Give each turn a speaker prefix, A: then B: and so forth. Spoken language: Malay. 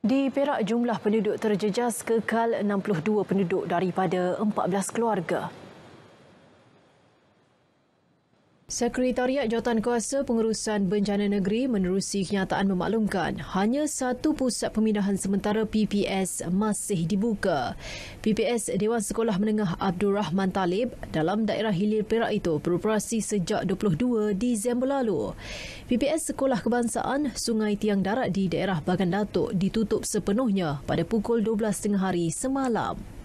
A: Di Perak, jumlah penduduk terjejas kekal 62 penduduk daripada 14 keluarga. Sekretariat Jawatan Kuasa Pengurusan Bencana Negeri menerusi kenyataan memaklumkan hanya satu pusat pemindahan sementara PPS masih dibuka. PPS Dewan Sekolah Menengah Abdul Rahman Talib dalam daerah Hilir Perak itu beroperasi sejak 22 Disember lalu. PPS Sekolah Kebangsaan Sungai Tiang Darat di daerah Bagan Datuk ditutup sepenuhnya pada pukul 12.30 hari semalam.